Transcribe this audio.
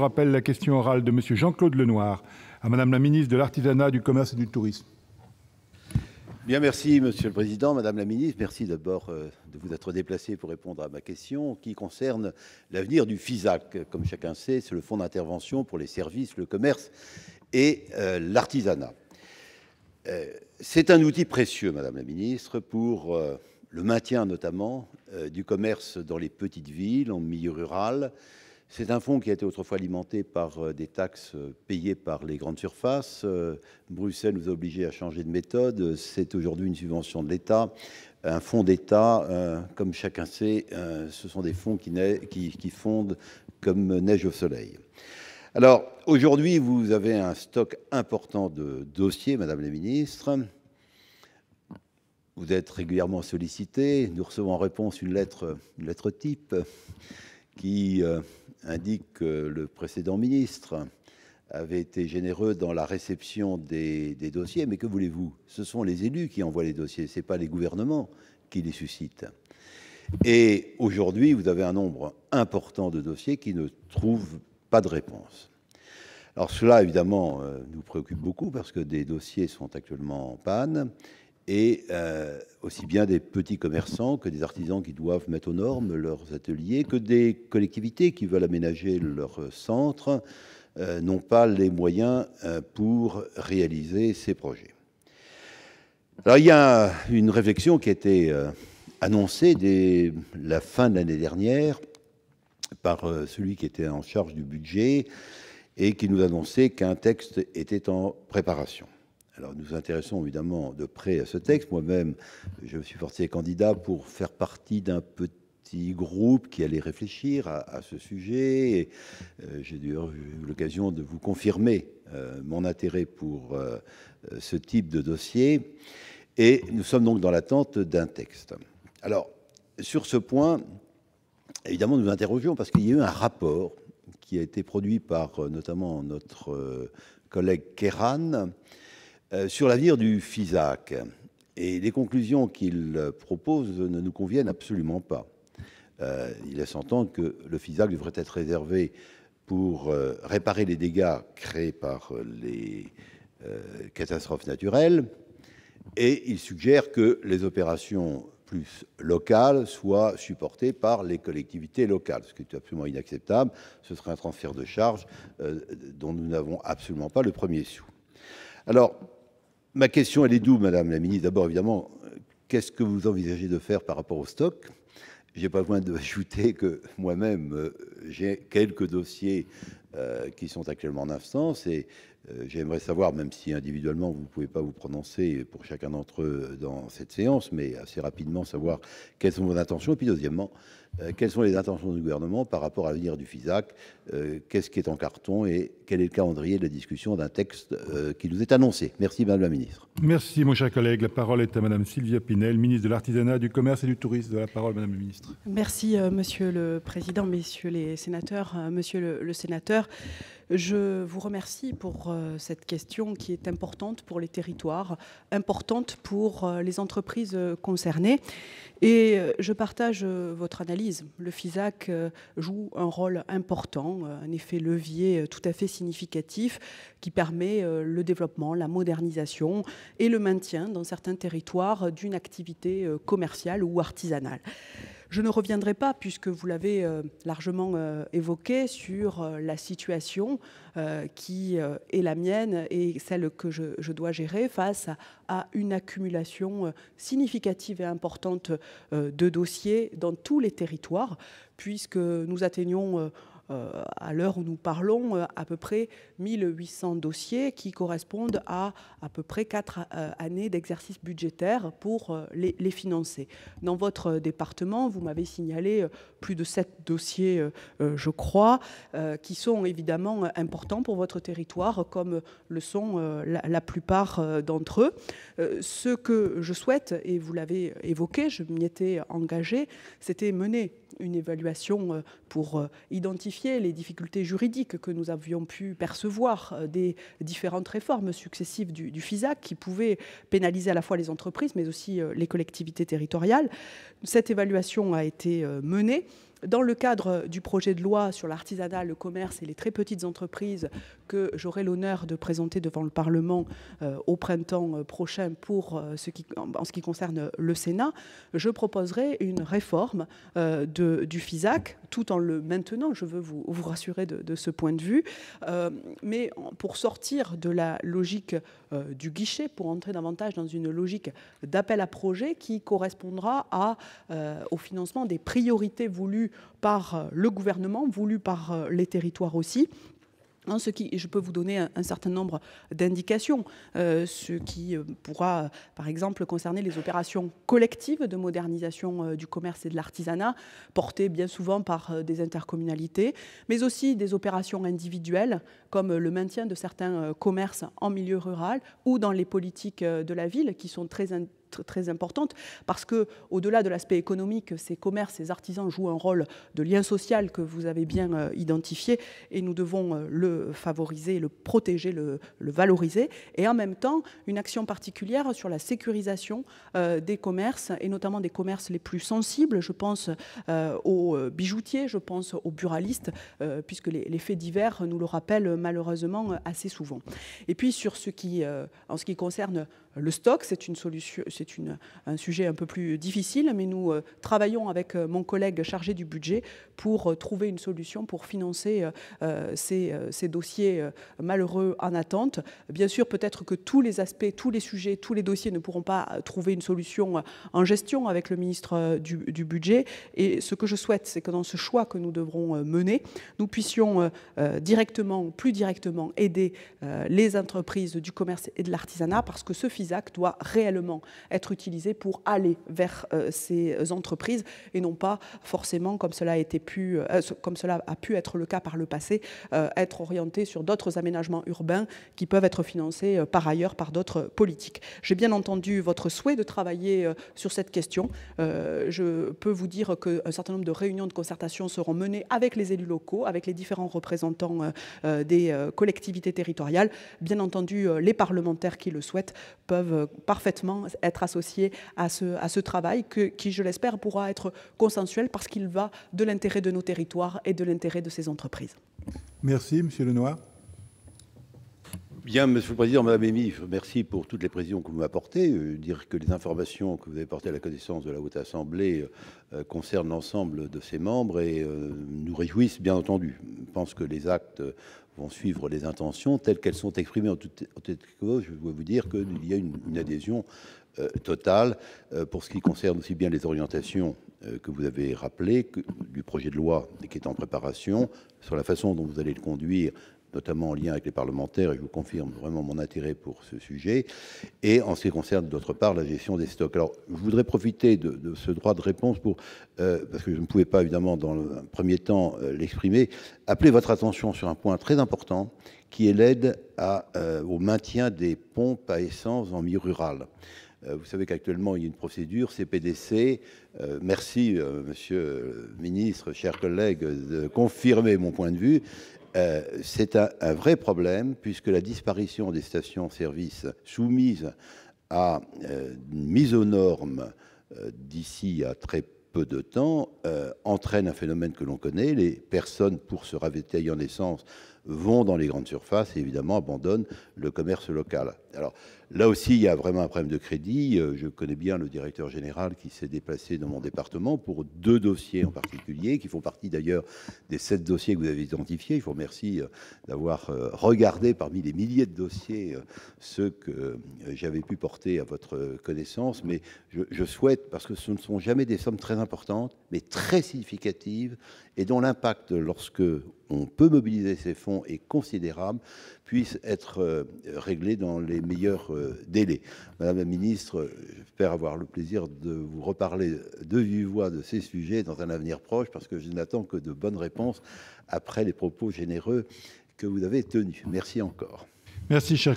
Je rappelle la question orale de M. Jean-Claude Lenoir à Madame la ministre de l'Artisanat, du Commerce et du Tourisme. Bien, merci Monsieur le Président, Madame la Ministre. Merci d'abord euh, de vous être déplacé pour répondre à ma question qui concerne l'avenir du FISAC. Comme chacun sait, c'est le Fonds d'intervention pour les services, le commerce et euh, l'artisanat. Euh, c'est un outil précieux, Madame la Ministre, pour le maintien notamment du commerce dans les petites villes, en milieu rural, c'est un fonds qui a été autrefois alimenté par euh, des taxes euh, payées par les grandes surfaces. Euh, Bruxelles nous a obligés à changer de méthode. C'est aujourd'hui une subvention de l'État. Un fonds d'État, comme chacun sait, ce sont des fonds qui, fondent comme neige au soleil. Alors, aujourd'hui, vous avez un stock important de dossiers, Madame la Ministre. Vous êtes régulièrement sollicité. Nous recevons en réponse une lettre, lettre type qui indique que le précédent ministre avait été généreux dans la réception des, dossiers, mais que voulez-vous Ce sont les élus qui envoient les dossiers, ce n'est pas les gouvernements qui les suscitent. Et aujourd'hui, vous avez un nombre important de dossiers qui ne trouvent pas de réponse. Alors cela, évidemment, euh, nous préoccupe beaucoup parce que des dossiers sont actuellement en panne et euh, aussi bien des petits commerçants que des artisans qui doivent mettre aux normes leurs ateliers, que des collectivités qui veulent aménager leur centre euh, n'ont pas les moyens euh, pour réaliser ces projets. Alors il y a une réflexion qui a été annoncée dès la fin de l'année dernière par celui qui était en charge du budget et qui nous annonçait qu'un texte était en préparation alors nous intéressons évidemment de près à ce texte, moi-même je me suis porté candidat pour faire partie d'un petit groupe qui allait réfléchir à, ce sujet. Euh, j'ai J'ai eu l'occasion de vous confirmer euh, mon intérêt pour euh, ce type de dossier. Et nous sommes donc dans l'attente d'un texte. Alors, sur ce point, évidemment, nous interrogeons parce qu'il y a eu un rapport qui a été produit par notamment notre collègue Kéran, euh, sur l'avenir du FISAC. Et les conclusions qu'il propose ne nous conviennent absolument pas. Euh, il laisse entendre que le FISAC devrait être réservé pour euh, réparer les dégâts créés par les catastrophes naturelles. Et il suggère que les opérations plus locales soient supportées par les collectivités locales, ce qui est absolument inacceptable. Ce serait un transfert de charges dont nous n'avons absolument pas le premier sou. Alors, Ma question, elle est d'où, Madame la Ministre D'abord, évidemment, qu'est-ce que vous envisagez de faire par rapport au stock J'ai pas besoin d'ajouter que moi-même, euh, j'ai quelques dossiers euh, qui sont actuellement en instance et euh, j'aimerais savoir, même si individuellement vous ne pouvez pas vous prononcer pour chacun d'entre eux dans cette séance, mais assez rapidement savoir quelles sont vos intentions. Et puis deuxièmement, euh, quelles sont les intentions du gouvernement par rapport à l'avenir du FISAC euh, Qu'est-ce qui est en carton et quel est le calendrier de la discussion d'un texte qui nous est annoncé Merci Madame la Ministre. Merci mon cher collègue. La parole est à Madame Sylvia Pinel, ministre de l'Artisanat, du Commerce et du Tourisme. La parole Madame la Ministre. Merci Monsieur le Président, Messieurs les sénateurs, Monsieur le sénateur. Je vous remercie pour euh, cette question qui est importante pour les territoires, importante pour euh, les entreprises euh, concernées. Et je partage votre analyse. Le FISAC joue un rôle important, un effet levier tout à fait significatif qui permet le développement, la modernisation et le maintien dans certains territoires d'une activité commerciale ou artisanale. Je ne reviendrai pas, puisque vous l'avez euh, largement euh, évoqué, sur euh, la situation qui est la mienne et celle que je, dois gérer face à une accumulation significative et importante de dossiers dans tous les territoires, puisque nous atteignons euh, à l'heure où nous parlons, euh, à peu près 1800 dossiers qui correspondent à à peu près 4 euh, années d'exercice budgétaire pour les, financer. Dans votre département, vous m'avez signalé plus de 7 dossiers, je crois, qui sont évidemment importants pour votre territoire, comme le sont la, la, plupart d'entre eux. ce que je souhaite, et vous l'avez évoqué, je m'y étais engagée, c'était mener une évaluation euh, pour euh, identifier les difficultés juridiques que nous avions pu percevoir euh, des différentes réformes successives du, du FISAC qui pouvaient pénaliser à la fois les entreprises mais aussi les collectivités territoriales. Cette évaluation a été menée dans le cadre du projet de loi sur l'artisanat, le commerce et les très petites entreprises que j'aurai l'honneur de présenter devant le Parlement euh, au printemps euh, prochain pour euh, en ce qui concerne le Sénat, je proposerai une réforme du FISAC tout en le maintenant. Je veux vous, rassurer de, ce point de vue. mais pour sortir de la logique euh, du guichet pour entrer davantage dans une logique d'appel à projet qui correspondra euh, au financement des priorités voulues par euh, le gouvernement, voulues par les territoires aussi ce qui, je peux vous donner un, certain nombre d'indications, euh, ce qui euh, pourra, par exemple, concerner les opérations collectives de modernisation euh, du commerce et de l'artisanat, portées bien souvent par des intercommunalités, mais aussi des opérations individuelles, comme le maintien de certains commerces en milieu rural ou dans les politiques de la ville, qui sont très très, importante parce que, au-delà de l'aspect économique, ces commerces, ces artisans jouent un rôle de lien social que vous avez bien euh, identifié et nous devons euh, le favoriser, le protéger, le, valoriser. Et en même temps, une action particulière sur la sécurisation euh, des commerces et notamment des commerces les plus sensibles. Je pense aux bijoutiers, je pense aux buralistes, puisque les, les, faits divers nous le rappellent malheureusement assez souvent. Et puis sur ce qui, en ce qui concerne le stock, c'est une solution, c'est un sujet un peu plus difficile, mais nous euh, travaillons avec euh, mon collègue chargé du budget pour euh, trouver une solution pour financer ces, dossiers malheureux en attente. Bien sûr, peut-être que tous les aspects, tous les sujets, tous les dossiers ne pourront pas trouver une solution en gestion avec le ministre du, du budget. Et ce que je souhaite, c'est que dans ce choix que nous devrons mener, nous puissions directement, plus directement, aider les entreprises du commerce et de l'artisanat parce que ce FISAC doit réellement être utilisés pour aller vers euh, ces entreprises et non pas forcément, comme cela a, été pu, euh, comme cela a pu être le cas par le passé, euh, être orientés sur d'autres aménagements urbains qui peuvent être financés par ailleurs par d'autres politiques. J'ai bien entendu votre souhait de travailler sur cette question. Je peux vous dire qu'un certain nombre de réunions de concertation seront menées avec les élus locaux, avec les différents représentants des collectivités territoriales. Bien entendu, les parlementaires qui le souhaitent peuvent parfaitement être associé à ce, à ce travail qui, je l'espère, pourra être consensuel parce qu'il va de l'intérêt de nos territoires et de l'intérêt de ces entreprises. Merci, Monsieur Lenoir. Bien, monsieur le président, madame Amy, merci pour toutes les précisions que vous m'apportez. Euh, dire que les informations que vous avez portées à la connaissance de la Haute Assemblée euh, concernent l'ensemble de ses membres et euh, nous réjouissent, bien entendu. Je pense que les actes vont suivre les intentions telles qu'elles sont exprimées en toute cas. Je dois vous dire qu'il y a une, adhésion totale pour ce qui concerne aussi bien les orientations que vous avez rappelées du projet de loi qui est en préparation, sur la façon dont vous allez le conduire notamment en lien avec les parlementaires, et je vous confirme vraiment mon intérêt pour ce sujet, et en ce qui concerne d'autre part la gestion des stocks. Alors je voudrais profiter de, ce droit de réponse pour, euh, parce que je ne pouvais pas évidemment dans le premier temps euh, l'exprimer, appeler votre attention sur un point très important qui est l'aide euh, au maintien des pompes à essence en milieu rural. Vous savez qu'actuellement, il y a une procédure CPDC. merci, monsieur le ministre, chers collègues, de confirmer mon point de vue. Euh, c'est un, vrai problème puisque la disparition des stations-service soumises à euh, une mise aux normes euh, d'ici à très peu de temps entraîne un phénomène que l'on connaît. Les personnes, pour se ravitailler en essence, vont dans les grandes surfaces et évidemment abandonnent le commerce local. Alors là aussi, il y a vraiment un problème de crédit. Euh, je connais bien le directeur général qui s'est déplacé dans mon département pour deux dossiers en particulier, qui font partie d'ailleurs des sept dossiers que vous avez identifiés. Je vous remercie euh, d'avoir euh, regardé parmi les milliers de dossiers ceux que j'avais pu porter à votre connaissance. Mais je, souhaite, parce que ce ne sont jamais des sommes très importantes, mais très significatives, et dont l'impact lorsque on peut mobiliser ces fonds est considérable, puisse être réglé dans les meilleurs euh, délais. Madame la ministre, euh, j'espère avoir le plaisir de vous reparler de vive voix de ces sujets dans un avenir proche, parce que je n'attends que de bonnes réponses après les propos généreux que vous avez tenus. Merci encore. Merci,